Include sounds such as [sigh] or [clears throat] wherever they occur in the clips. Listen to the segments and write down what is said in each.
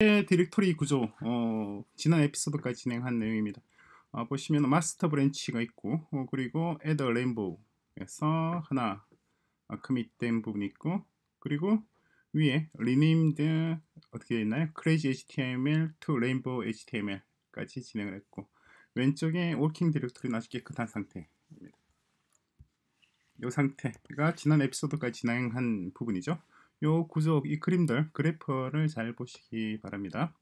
디렉토리 구조 어, 지난 에피소드까지 진행한 내용입니다. 어, 보시면 마스터 브랜치가 있고 어, 그리고 a 더레인보우에서 하나 어, 커밋된 부분이 있고 그리고 위에 리 e n a 어떻게 되어 있나요? 크레이지 html 투 레인보우 html까지 진행을 했고 왼쪽에 워킹 디렉토리는 아주 깨끗한 상태입니다. 이 상태가 지난 에피소드까지 진행한 부분이죠. 이구석이 그림들, 그래퍼를잘 보시기 바랍니다.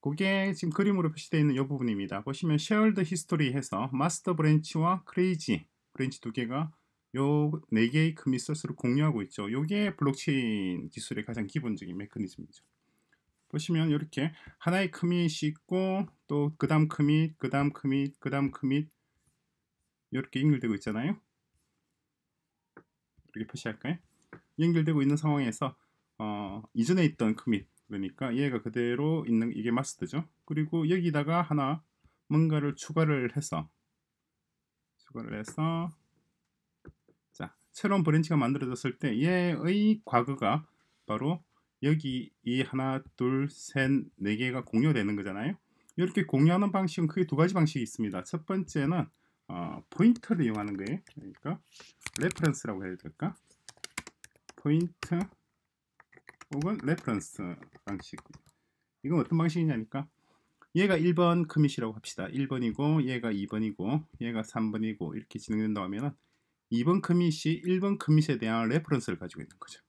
그게 지금 그림으로 표시되어 있는 이 부분입니다. 보시면 쉐얼드 히스토리 해서 마스터 브랜치와 크레이지 브랜치 두 개가 이 네 개의 커미소스를 공유하고 있죠. 이게 블록체인 기술의 가장 기본적인 메커니즘이죠. 보시면 이렇게 하나의 커밋이 있고 또 그다음 커밋, 그다음 커밋, 그다음 커밋 이렇게 연결되고 있잖아요. 이렇게 표시할까요? 연결되고 있는 상황에서 어, 이전에 있던 커밋 그 그러니까 얘가 그대로 있는 이게 마스터죠. 그리고 여기다가 하나 뭔가를 추가를 해서 추가를 해서 자 새로운 브랜치가 만들어졌을 때 얘의 과거가 바로 여기 이 하나 둘 셋 네 개가 공유되는 거잖아요. 이렇게 공유하는 방식은 크게 두 가지 방식이 있습니다. 첫 번째는 어, 포인터를 이용하는 거예요. 그러니까 레퍼런스라고 해야 될까? 포인트 혹은 레퍼런스 방식 이건 어떤 방식이냐니까 얘가 1번 커밋이라고 합시다 1번이고 얘가 2번이고 얘가 3번이고 이렇게 진행된다 하면 2번 커밋이 1번 커밋에 대한 레퍼런스를 가지고 있는 거죠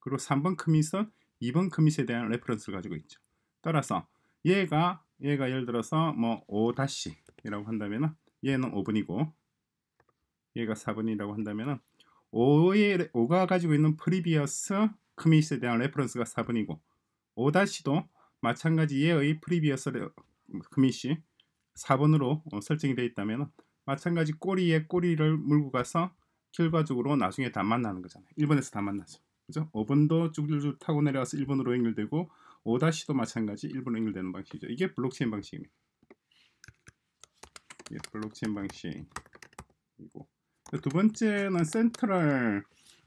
그리고 3번 커밋은 2번 커밋에 대한 레퍼런스를 가지고 있죠 따라서 얘가 얘가 예를 들어서 뭐 5-이라고 한다면 얘는 5번이고 얘가 4번이라고 한다면 5가 가지고 있는 프리비어스 커밋에 대한 레퍼런스가 4번이고 5-도 마찬가지 예의 프리비어스 커밋이 4번으로 어, 설정이 되어 있다면 마찬가지 꼬리에 꼬리를 물고 가서 결과적으로 나중에 다만 나는 거잖아요. 1번에서 다만 나죠. 그죠? 5번도 쭉쭉쭉 타고 내려와서 1번으로 연결되고 5-도 마찬가지 1번으로 연결되는 방식이죠. 이게 블록체인 방식입니다. 이게 블록체인 방식이고 두 번째는 센트럴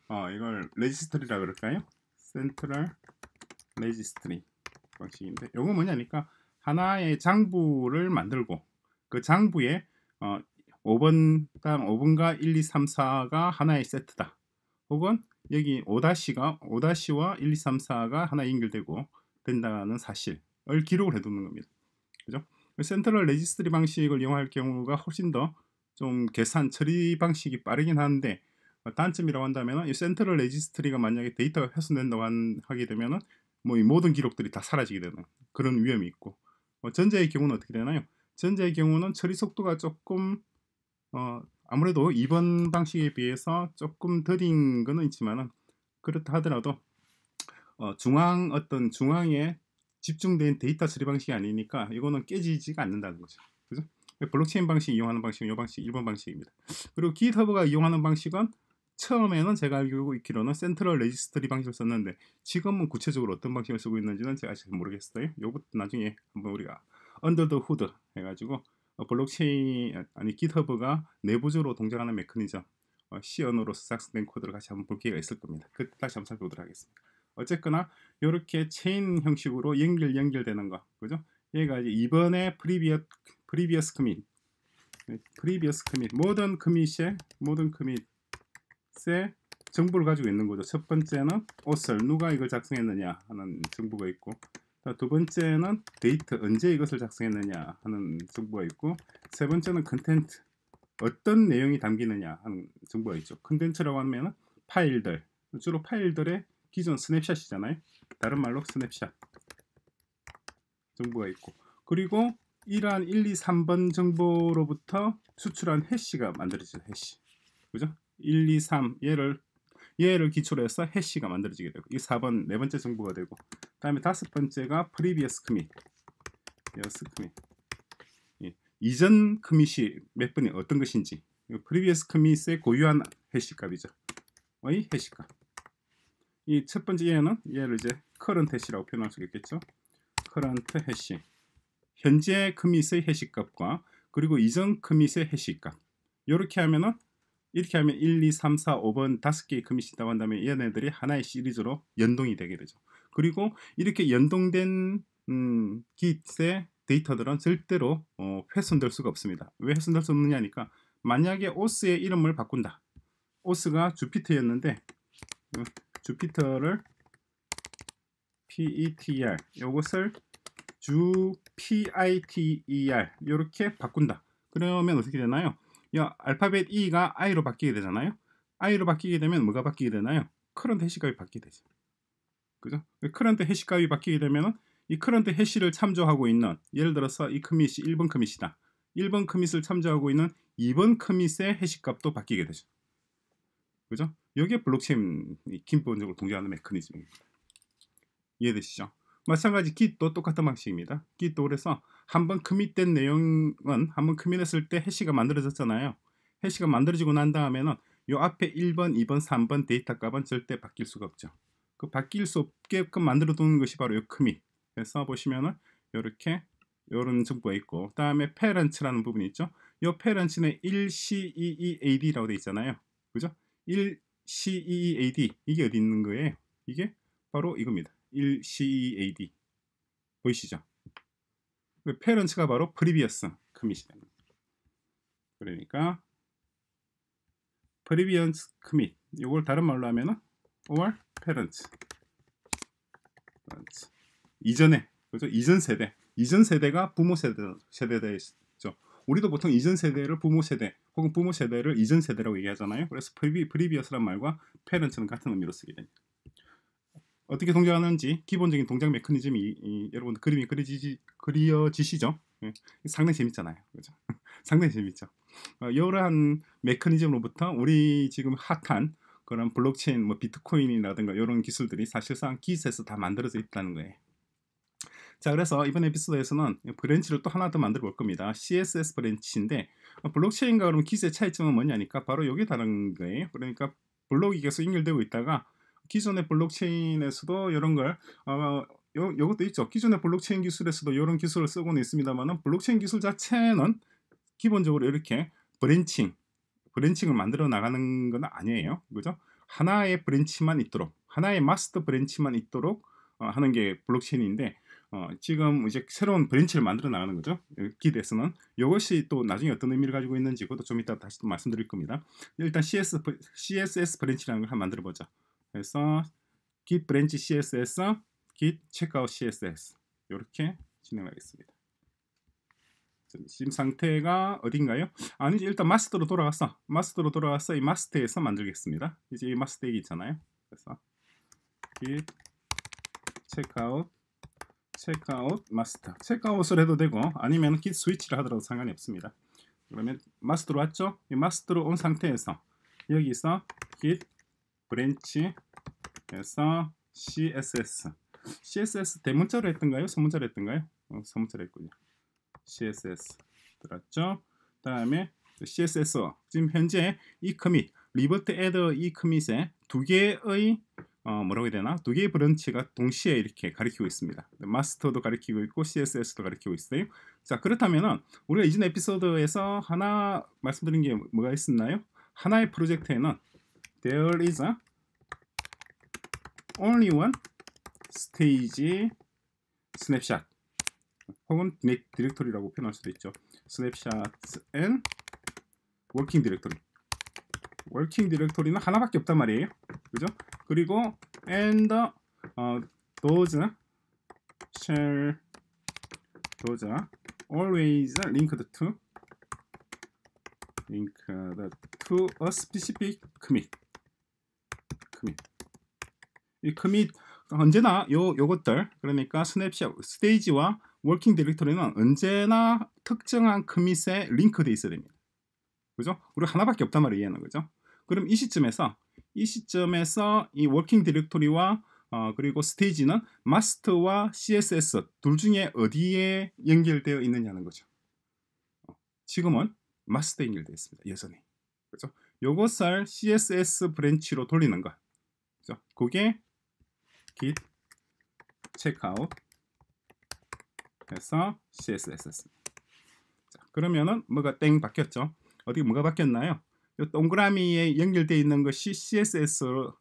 어, 이걸 레지스트리라 그럴까요? 센트럴 레지스트리 방식인데 이거 뭐냐니까 하나의 장부를 만들고 그 장부에 어, 5번 땅 5번과 1, 2, 3, 4가 하나의 세트다. 혹은 여기 5-가 5-와 1, 2, 3, 4가 하나 연결되고 된다는 사실을 기록을 해두는 겁니다. 그죠? 센트럴 레지스트리 방식을 이용할 경우가 훨씬 더좀 계산 처리 방식이 빠르긴 한데 어, 단점이라고 한다면 이 센트럴 레지스트리가 만약에 데이터가 훼손된다고 한, 하게 되면 뭐이 모든 기록들이 다 사라지게 되는 그런 위험이 있고 뭐 전자의 경우는 어떻게 되나요? 전자의 경우는 처리 속도가 조금 어, 아무래도 이번 방식에 비해서 조금 더딘 거는 있지만 그렇다 하더라도 어, 중앙 어떤 중앙에 집중된 데이터 처리 방식이 아니니까 이거는 깨지지가 않는다는 거죠. 블록체인 방식 이용하는 방식은 이 방식 1번 방식입니다. 그리고 GitHub가 이용하는 방식은 처음에는 제가 알고 있기로는 센트럴 레지스트리 방식을 썼는데 지금은 구체적으로 어떤 방식을 쓰고 있는지는 제가 잘 모르겠어요. 요것도 나중에 한번 우리가 under the hood 해가지고 블록체인 아니 GitHub가 내부적으로 동작하는 메커니즘 어, 시연으로 삭스된 코드를 같이 한번 볼 기회가 있을 겁니다. 그때 다시 한번 살펴보도록 하겠습니다. 어쨌거나 이렇게 체인 형식으로 연결 연결되는 거 그죠? 얘가 이제 이번에 프리비어 previous commit previous commit 모든 commit에 모든 commit에 정보를 가지고 있는 거죠. 첫 번째는 author 누가 이걸 작성했느냐 하는 정보가 있고 두 번째는 데이트 언제 이것을 작성했느냐 하는 정보가 있고 세 번째는 컨텐츠 어떤 내용이 담기느냐 하는 정보가 있죠. 컨텐츠라고 하면 파일들 주로 파일들의 기존 스냅샷이잖아요. 다른 말로 스냅샷 정보가 있고 그리고 이러한 1, 2, 3번 정보로부터 수출한 해시가 만들어지죠. 해시. 그죠? 1, 2, 3 얘를 얘를 기초로 해서 해시가 만들어지게 되고 이 4번 네 번째 정보가 되고 다음에 다섯 번째가 프리비 v i o u s c o m m 이전 커밋이 몇 번이 어떤 것인지 previous 의 고유한 해시값이죠. 이 해시값. 이 첫 번째 얘는 얘를 이제 c 런트 해시라고 표현할 수 있겠죠. c 런트 해시. 현재 금이의 해시값과 그리고 이전 금이의 해시값 이렇게 하면은 이렇게 하면 1, 2, 3, 4, 5번 다섯 개의 금이 있다고 한다면 얘네들이 하나의 시리즈로 연동이 되게 되죠. 그리고 이렇게 연동된 음, 기의 데이터들은 절대로 어, 훼손될 수가 없습니다. 왜 훼손될 수 없느냐니까 하 만약에 오스의 이름을 바꾼다. 오스가 주피터였는데 어, 주피터를 PETR e 이것을 주 PITER 이렇게 바꾼다. 그러면 어떻게 되나요? 이 알파벳 E가 I로 바뀌게 되잖아요. I로 바뀌게 되면 뭐가 바뀌게 되나요? 크런트 해시값이 바뀌게 되죠. 그죠? 크런트 해시값이 바뀌게 되면 이 크런트 해시를 참조하고 있는 예를 들어서 이 커밋이 1번 커밋이다. 1번 커밋을 참조하고 있는 2번 커밋의 해시값도 바뀌게 되죠. 그죠? 이게 블록체인 기본적으로 동작하는 메커니즘입니다. 이해되시죠? 마찬가지 git도 똑같은 방식입니다. git도 그래서 한번 커밋된 내용은 한번 커밋했을 때 해시가 만들어졌잖아요. 해시가 만들어지고 난 다음에는 요 앞에 1번, 2번, 3번 데이터 값은 절대 바뀔 수가 없죠. 그 바뀔 수 없게끔 만들어 두는 것이 바로 요 커밋. 그래서 보시면은 이렇게 요런 정보가 있고 그다음에 p a r e n t 라는 부분이 있죠. 요 p a r e n t 는 1CEEAD라고 돼 있잖아요. 그죠? 1CEEAD 이게 어디 있는 거예요? 이게 바로 이겁니다. 1CEAD 보이시죠? 페런츠가 그 바로 previous c o m m i t 그러니까 previous commit 이걸 다른 말로 하면은 or parents, parents. 이전에 그죠 이전 세대 이전 세대가 부모 세대 세대죠 우리도 보통 이전 세대를 부모 세대 혹은 부모 세대를 이전 세대라고 얘기하잖아요 그래서 previ, previous란 말과 parents는 같은 의미로 쓰게 됩니다 어떻게 동작하는지 기본적인 동작 메커니즘이 이, 여러분 그림이 그려지시, 그려지시죠? 예, 상당히 재밌잖아요. 그죠? [laughs] 상당히 재밌죠. 어, 이러한 메커니즘으로부터 우리 지금 핫한 그런 블록체인, 뭐 비트코인이라든가 이런 기술들이 사실상 기스에서 다 만들어져 있다는 거예요. 자, 그래서 이번 에피소드에서는 브랜치를 또 하나 더 만들어 볼 겁니다. CSS 브랜치인데 어, 블록체인과 그럼 기스의 차이점은 뭐냐니까 바로 여기 다른 거예요. 그러니까 블록이 계속 연결되고 있다가 기존의 블록체인에서도 이런 걸 어, 요, 요것도 있죠. 기존의 블록체인 기술에서도 이런 기술을 쓰고는 있습니다만 블록체인 기술 자체는 기본적으로 이렇게 브랜칭, 브랜칭을 만들어 나가는 건 아니에요. 그죠? 하나의 브랜치만 있도록, 하나의 마스터 브랜치만 있도록 어, 하는 게 블록체인인데 어, 지금 이제 새로운 브랜치를 만들어 나가는 거죠. 기대에서는 이것이 또 나중에 어떤 의미를 가지고 있는지 그것도 좀 이따 다시 또 말씀드릴 겁니다. 일단 CS, CSS 브랜치라는 걸 한번 만들어 보자. 그래서 git branch css, git checkout css 이렇게 진행하겠습니다. 지금 상태가 어딘가요? 아니지 일단 마스터로 돌아갔어. 마스터로 돌아갔어이 마스터에서 만들겠습니다. 이제 이 마스터이 있잖아요. 그래서 git checkout checkout master checkout을 해도 되고 아니면 git 스위치를 하더라도 상관이 없습니다. 그러면 마스터로 왔죠? 이 마스터로 온 상태에서 여기서 git 브랜치에서 CSS CSS 대문자로 했던가요? 소문자로 했던가요? 어, 소문자로 했군요. CSS 들었죠? 다음에 CSS 지금 현재 이 커밋 리버트 애더 이 커밋에 두 개의 어, 뭐라고 해야 되나 두 개의 브랜치가 동시에 이렇게 가리키고 있습니다. 마스터도 가리키고 있고 CSS도 가리키고 있어요. 자그렇다면 우리가 이전 에피소드에서 하나 말씀드린 게 뭐가 있었나요? 하나의 프로젝트에는 there is a only one stage snapshot 혹은 디렉토리라고 표현할 수도 있죠. snapshots and working directory working directory는 하나밖에 없단 말이에요. 그죠? 그리고 and 어, those shall those always linked to linked to a specific commit 커밋 이 커밋 언제나 요 요것들 그러니까 스냅샷 스테이지와 워킹 디렉토리는 언제나 특정한 커밋에 링크돼 있어야 됩니다. 그죠? 우리 하나밖에 없단 말이에요. 얘는 그죠? 그럼 이 시점에서 이 시점에서 이 워킹 디렉토리와 어, 그리고 스테이지는 마스터와 CSS 둘 중에 어디에 연결되어 있느냐는 거죠. 어, 지금은 마스터에 연결되어 있습니다. 여전히. 그죠? 요것을 CSS 브랜치로 돌리는 것. 있죠. 그게 git checkout 해서 c s s 자, 그러면은 뭐가 땡 바뀌었죠. 어디 뭐가 바뀌었나요? 이 동그라미에 연결되어 있는 것이 css로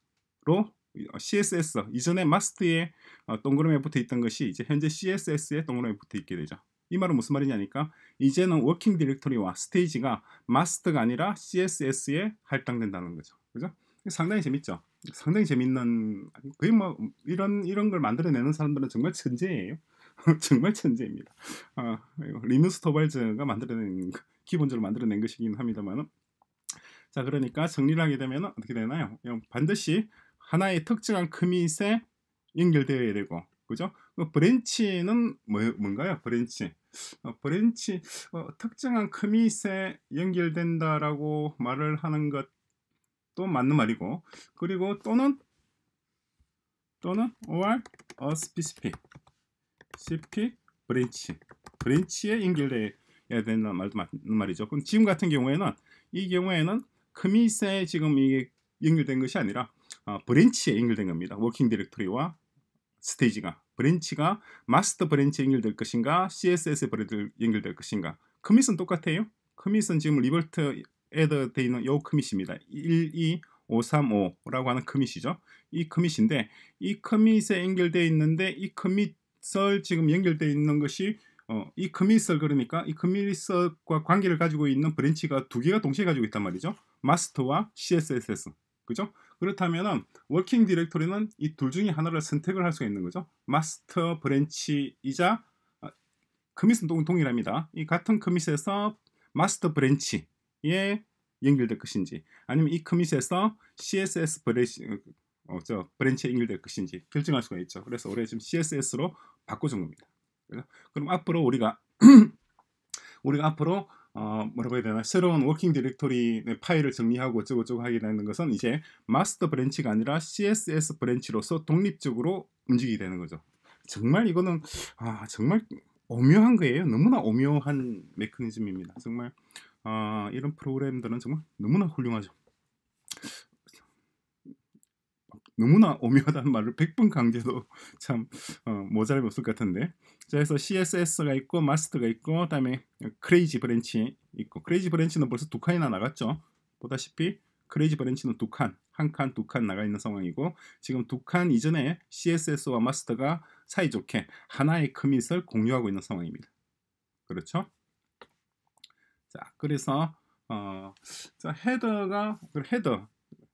어, css 이전에 마스트에 어, 동그라미에 붙어 있던 것이 이제 현재 css에 동그라미에 붙어 있게 되죠. 이 말은 무슨 말이냐니까 이제는 워킹 디렉토리와 스테이지가 마스트가 아니라 css에 할당된다는 거죠. 그죠? 상당히 재밌죠. 상당히 재밌는 거의 뭐 이런 이런 걸 만들어내는 사람들은 정말 천재예요. [laughs] 정말 천재입니다. 아, 리누스토발즈가 만들어낸 기본적으로 만들어낸 것이긴 합니다만, 자 그러니까 정리를 하게 되면 어떻게 되나요? 반드시 하나의 특정한 커밋에 연결되어야 되고, 그죠? 그 브랜치는 뭐, 뭔가요? 브랜치. 어, 브랜치 어, 특정한 커밋에 연결된다라고 말을 하는 것또 맞는 말이고 그리고 또는 또는 or a specific specific branch 브랜치에 연결돼야 된다는 말도 맞는 말이죠. 그럼 지금 같은 경우에는 이 경우에는 커밋에 지금 이게 연결된 것이 아니라 어, 브랜치에 연결된 겁니다. 워킹 디렉토리와 스테이지가 브랜치가 마스터 브랜치에 연결될 것인가 CSS에 연결될 것인가 커밋은 똑같아요. 커밋은 지금 리버트 에더 돼 있는 요 커밋입니다. 12535라고 하는 커밋이죠. 이 커밋인데 이 커밋에 연결되어 있는데 이 커밋을 지금 연결되어 있는 것이 어, 이 커밋을 그러니까 이 커밋과 관계를 가지고 있는 브랜치가 두 개가 동시에 가지고 있단 말이죠. 마스터와 CSSS. 그죠? 그렇다면은 워킹 디렉토리는 이 둘 중에 하나를 선택을 할 수가 있는 거죠. 마스터 브랜치이자 커밋은 어, 동일합니다. 이 같은 커밋에서 마스터 브랜치 에 예, 연결될 것인지 아니면 이 커밋에서 CSS 브랜치, 어, 그, 어, 저 브랜치에 연결될 것인지 결정할 수가 있죠. 그래서 올해 지금 CSS로 바꿔준 겁니다. 그럼 앞으로 우리가 [clears throat] 우리가 앞으로 어, 뭐라고 해야 되나 새로운 워킹 디렉토리 의 파일을 정리하고 어쩌고저쩌고 하게 되는 것은 이제 마스터 브랜치가 아니라 CSS 브랜치로서 독립적으로 움직이게 되는 거죠. 정말 이거는 아 정말 오묘한 거예요. 너무나 오묘한 메커니즘입니다. 정말 아, 이런 프로그램들은 정말 너무나 훌륭하죠. 너무나 오묘하다는 말을 100번 강제도 [laughs] 참 어, 모자랄 없을 것 같은데 자 그래서 CSS가 있고 마스터가 있고 그 다음에 크레이지 브랜치 있고 크레이지 브랜치는 벌써 두 칸이나 나갔죠 보다시피 크레이지 브랜치는 두 칸, 한 칸, 두 칸 나가 있는 상황이고 지금 두 칸 이전에 CSS와 마스터가 사이좋게 하나의 커밋을 공유하고 있는 상황입니다 그렇죠? 자, 그래서 어, 자, 헤더가 헤더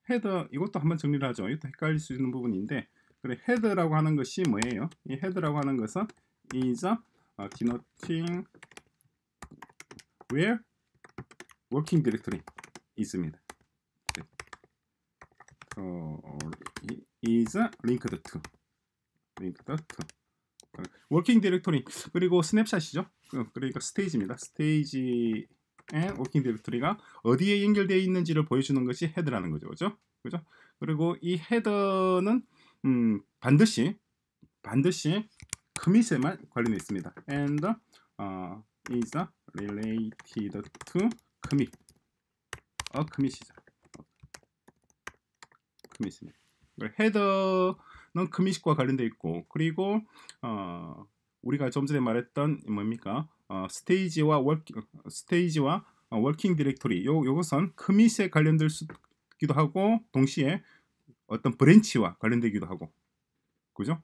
헤더 이것도 한번 정리를 하죠. 이것도 헷갈릴 수 있는 부분인데 그래 헤드라고 하는 것이 뭐예요? 이 헤드라고 하는 것은 is a denoting where working directory 있습니다. 어, is linked to linked to 워킹 디렉토리 그리고 스냅샷이죠. 어, 그러니까 스테이지입니다. 스테이지 워킹 디렉토리가 어디에 연결되어 있는지를 보여주는 것이 헤드라는 거죠. 그죠? 그죠? 그리고 이 헤더는 음, 반드시 반드시 커밋에만 관련이 있습니다. and 어, is related to c o 어, 커밋이죠. 커밋입니다. 헤더는 커밋과 관련되어 있고 그리고 어, 우리가 좀 전에 말했던 뭡니까? 어, 스테이지와 워월 어, 스테이지와 어, 워킹 디렉토리 요 요것은 커밋에 관련될 수기도 하고 동시에 어떤 브랜치와 관련되기도 하고 그죠?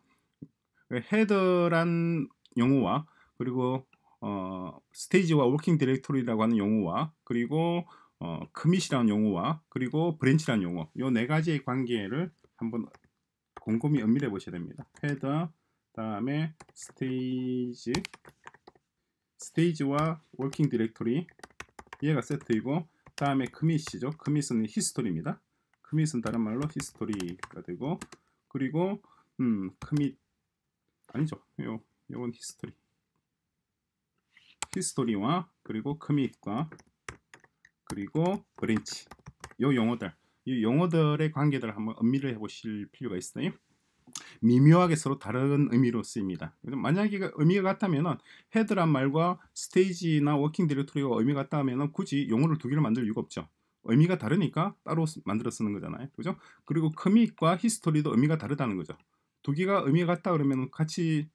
헤더란 용어와 그리고 어, 스테이지와 워킹 디렉토리라고 하는 용어와 그리고 어, 커밋이라는 용어와 그리고 브랜치라는 용어 요 네 가지의 관계를 한번 곰곰이 엄밀해 보셔야 됩니다. 헤더 다음에 스테이지 스테이지와 워킹 디렉토리 얘가 세트이고 다음에 그밋이죠. 그밋은 히스토리입니다. 그밋은 다른 말로 히스토리가 되고 그리고 음 그밋 아니죠. 요 요건 히스토리 히스토리와 그리고 그밋과 그리고 브랜치 요 용어들 이 용어들의 관계들을 한번 엄밀히 해보실 필요가 있어요. 미묘하게 서로 다른 의미로 쓰입니다. 만약에 의미가 같다면 헤드란 말과 스테이지나 워킹 디렉토리가 의미가 같다면 굳이 용어를 두 개를 만들 이유가 없죠. 의미가 다르니까 따로 만들어 쓰는 거잖아요. 그죠? 그리고 커밋과 히스토리도 의미가 다르다는 거죠. 두 개가 의미가 같다 그러면 같이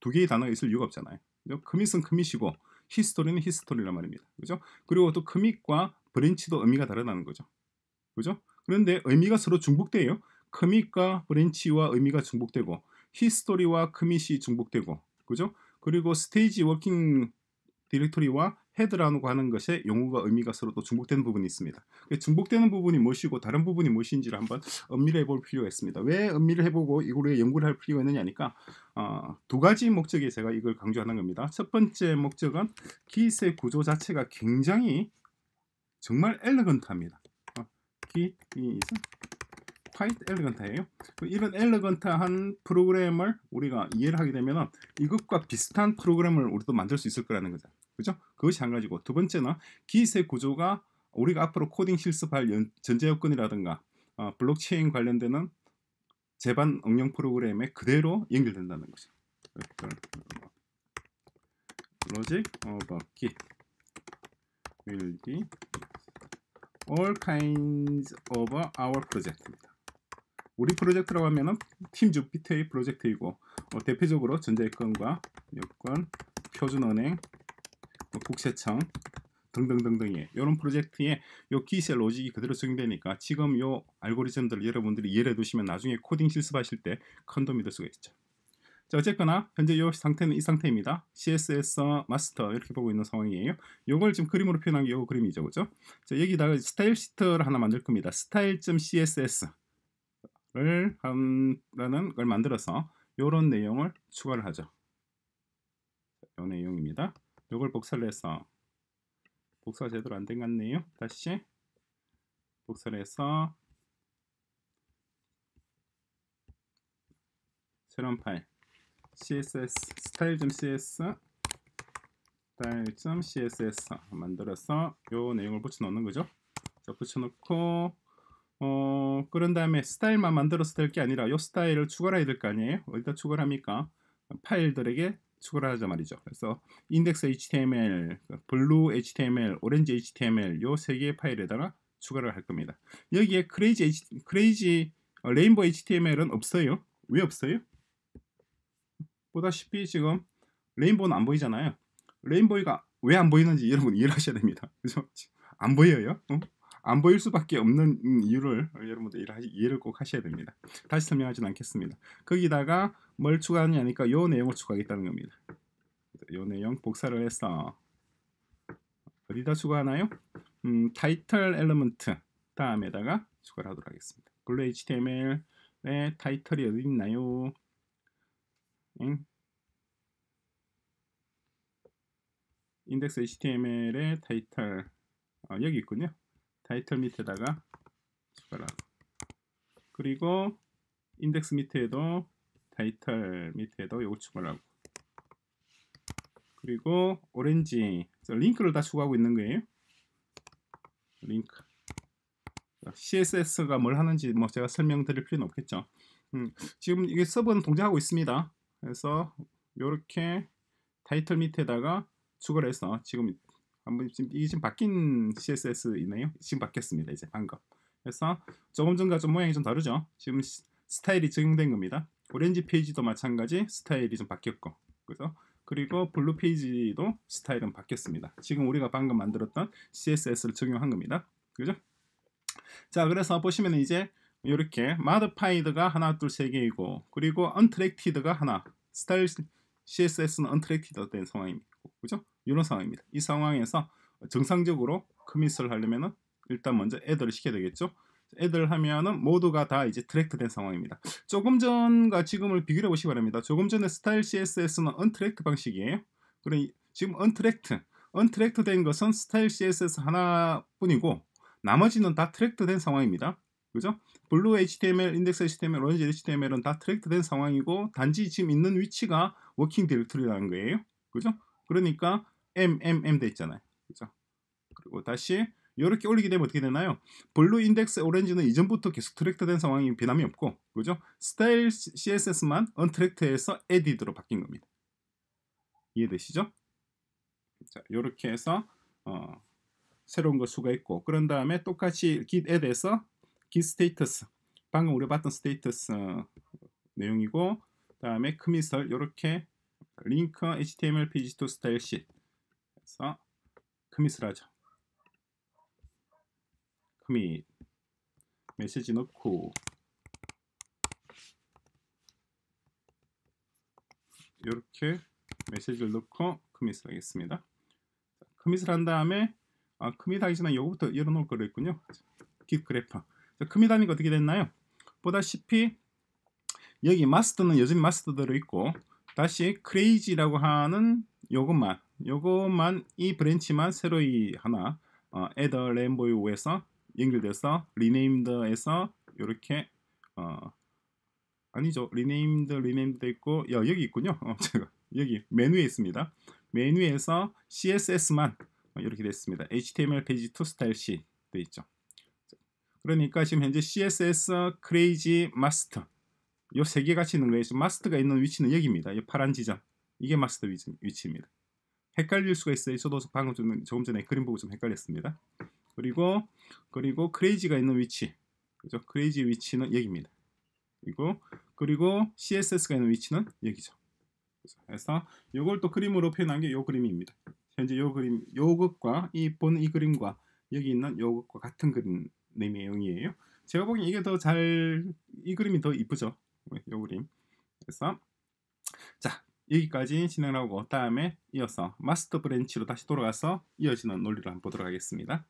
두 개의 단어가 있을 이유가 없잖아요. 그죠? 커밋은 커밋이고 히스토리는 히스토리란 말입니다. 그죠? 그리고 또 커밋과 브랜치도 의미가 다르다는 거죠. 그죠? 그런데 의미가 서로 중복돼요. 크밋과 브랜치와 의미가 중복되고 히스토리와 크밋이 중복되고 그죠? 그리고 스테이지 워킹 디렉토리와 헤드라고 하는 것의 용어가 의미가 서로 또 중복되는 부분이 있습니다. 그 중복되는 부분이 무엇이고 다른 부분이 무엇인지를 한번 엄밀해 볼 필요가 있습니다. 왜 엄밀해 보고 이거를 연구를 할 필요가 있느냐니까 하 어, 두 가지 목적에 제가 이걸 강조하는 겁니다. 첫 번째 목적은 기의 구조 자체가 굉장히 정말 엘레건트합니다. 어, 기, 이, 콰이트 엘레건타예요. 이런 엘레건타한 프로그램을 우리가 이해를 하게 되면 이것과 비슷한 프로그램을 우리도 만들 수 있을 거라는 거죠. 그죠? 그것이 한 가지고 두 번째는 기세 구조가 우리가 앞으로 코딩 실습할 연, 전제 여건이라든가 어, 블록체인 관련되는 재반 응용 프로그램에 그대로 연결된다는 거죠. 로직 오버 키 will be all kinds of our project입니다. 우리 프로젝트라고 하면은 팀주 피 t a 프로젝트이고 어, 대표적으로 전자유권과 여권, 표준은행, 어, 국세청 등등등등의 이런 프로젝트에 요 키셀 로직이 그대로 적용되니까 지금 요 알고리즘들 여러분들이 이해해 를 두시면 나중에 코딩 실습하실 때 컨덤이 될 수가 있죠. 자 어쨌거나 현재 요 상태는 이 상태입니다. CSS 마스터 이렇게 보고 있는 상황이에요. 요걸 지금 그림으로 표현한 게 요 그림이죠, 그죠? 자 여기다가 스타일 시트를 하나 만들 겁니다. 스타일.css 을 함라는 걸 만들어서 이런 내용을 추가를 하죠. 이 내용입니다. 이걸 복사를 해서 복사 제대로 안 된 것 같네요. 다시 복사를 해서 새로운 파일 css style.cs style.css 만들어서 이 내용을 붙여넣는 거죠. 자, 붙여넣고 어, 그런 다음에 스타일만 만들어서 될 게 아니라 요 스타일을 추가해야 될 거 아니에요? 어디다 추가를 합니까? 파일들에게 추가를 하자 말이죠. 그래서 인덱스 HTML, 블루 HTML, 오렌지 HTML 요세 개의 파일에다가 추가를 할 겁니다. 여기에 크레이지, 크레이지 레인보우 HTML은 없어요. 왜 없어요? 보다시피 지금 레인보우는 안 보이잖아요. 레인보우가 왜 안 보이는지 여러분 이해를 하셔야 됩니다. 그죠? 안 보여요. 어? 안 보일 수밖에 없는 음, 이유를 여러분들 이해를 꼭 하셔야 됩니다. 다시 설명하지는 않겠습니다. 거기다가 뭘 추가하느냐니까 요 내용을 추가하겠다는 겁니다. 요 내용 복사를 해서 어디다 추가하나요? 음, 타이틀 엘리먼트 다음에다가 추가를 하도록 하겠습니다. 블루 HTML의 타이틀이 어디 있나요? 응? 인덱스 HTML의 타이틀 어, 여기 있군요. 타이틀 밑에다가 숟가락 그리고 인덱스 밑에도 타이틀 밑에도 요거 추가하고 그리고 오렌지 링크를 다 추가하고 있는 거예요 링크 CSS가 뭘 하는지 뭐 제가 설명드릴 필요는 없겠죠 음, 지금 이게 서버는 동작하고 있습니다 그래서 이렇게 타이틀 밑에다가 추가를 해서 지금 한번 지금 이게 지금 바뀐 CSS이네요. 지금 바뀌었습니다. 이제 방금. 그래서 조금 전과 좀 모양이 좀 다르죠. 지금 스타일이 적용된 겁니다. 오렌지 페이지도 마찬가지 스타일이 좀 바뀌었고, 그죠? 그리고 블루 페이지도 스타일은 바뀌었습니다. 지금 우리가 방금 만들었던 CSS를 적용한 겁니다. 그죠? 자, 그래서 보시면 이제 이렇게 modified가 하나, 둘, 세 개이고, 그리고 untracted가 하나, 스타일 CSS는 untracted 된 상황입니다. 그죠? 이런 상황입니다. 이 상황에서 정상적으로 커밋을 하려면은 일단 먼저 애들을 시켜야 되겠죠. 애들 하면은 모두가 다 이제 트랙트된 상황입니다. 조금 전과 지금을 비교해 보시기 바랍니다. 조금 전에 스타일 CSS는 언트랙트 방식이에요. 그럼 지금 언트랙트, 언트랙트 된 것은 스타일 CSS 하나뿐이고 나머지는 다 트랙트 된 상황입니다. 그죠? 블루 HTML, 인덱스 HTML, 오렌지 HTML은 다 트랙트 된 상황이고 단지 지금 있는 위치가 워킹 디렉토리라는 거예요. 그죠? 그러니까 MMM 돼 있잖아요. 그죠? 그리고 다시 이렇게 올리게 되면 어떻게 되나요? 블루 인덱스 오렌지는 이전부터 계속 트랙트된 상황이 변함이 없고 그죠? 스타일 CSS만 언트랙트에서 에디드로 바뀐 겁니다. 이해되시죠? 자, 이렇게 해서 어, 새로운 걸수가있고 그런 다음에 똑같이 git 에대해서 git status 방금 우리 가 봤던 스테이터스 어, 내용이고 그 다음에 커밋을 이렇게 링크 html 페이지토 스타일 시 그래서 커밋을 하죠 커밋 메시지 넣고 이렇게 메시지를 넣고 커밋을 하겠습니다 커밋을 한 다음에 아, 커밋하기 전에 이거부터 열어놓을 걸로 했군요 git 그래프 커밋하는 게 어떻게 됐나요 보다시피 여기 마스터는 여전히 마스터 들어 있고 다시 크레이지라고 하는 요것만 요것만 이 브랜치만 새로이 하나 에더 램보이 오에서 연결돼서 리네임드에서 요렇게 어, 아니죠 리네임드 리네임드 있고 야 여기 있군요 어, [laughs] 제가 여기 메뉴에 있습니다 메뉴에서 css만 이렇게 어, 됐습니다 html 페이지 2 스타일 c 되어 있죠 그러니까 지금 현재 css 크레이지 마스터 요세개 같이 있는 거에서 마스트가 있는 위치는 여기입니다. 이 파란 지점. 이게 마스터 위치, 입니다 헷갈릴 수가 있어요. 저도 방금 좀, 조금 전에 그림 보고 좀 헷갈렸습니다. 그리고 그리고 크레이지가 있는 위치. 그죠? 크레이지 위치는 여기입니다. 그리고 그리고 CSS가 있는 위치는 여기죠. 그래서 이걸 또 그림으로 표현한 게 이 그림입니다. 현재 이 그림, 요것과 이 보는 이 그림과 여기 있는 요것과 같은 그림 내용이에요. 제가 보기엔 이게 더 잘 이 그림이 더 이쁘죠. 요 그림 그래서 자 여기까지 진행하고 다음에 이어서 마스터 브랜치로 다시 돌아가서 이어지는 논리를 한번 보도록 하겠습니다.